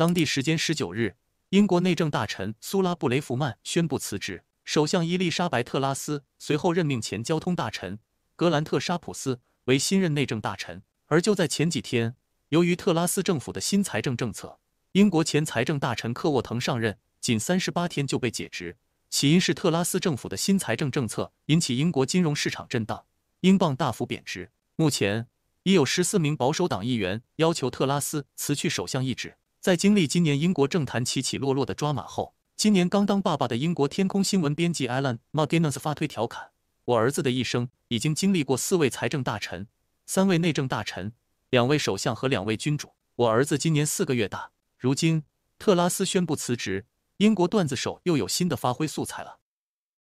当地时间十九日，英国内政大臣苏拉布雷弗曼宣布辞职，首相伊丽莎白特拉斯随后任命前交通大臣格兰特沙普斯为新任内政大臣。而就在前几天，由于特拉斯政府的新财政政策，英国前财政大臣克沃滕上任仅三十八天就被解职，起因是特拉斯政府的新财政政策引起英国金融市场震荡，英镑大幅贬值。目前已有十四名保守党议员要求特拉斯辞去首相一职。在经历今年英国政坛起起落落的“抓马”后，今年刚当爸爸的英国天空新闻编辑 Alan m 斯 g i n n e s s 发推调侃：“我儿子的一生已经经历过四位财政大臣、三位内政大臣、两位首相和两位君主。我儿子今年四个月大。如今特拉斯宣布辞职，英国段子手又有新的发挥素材了。”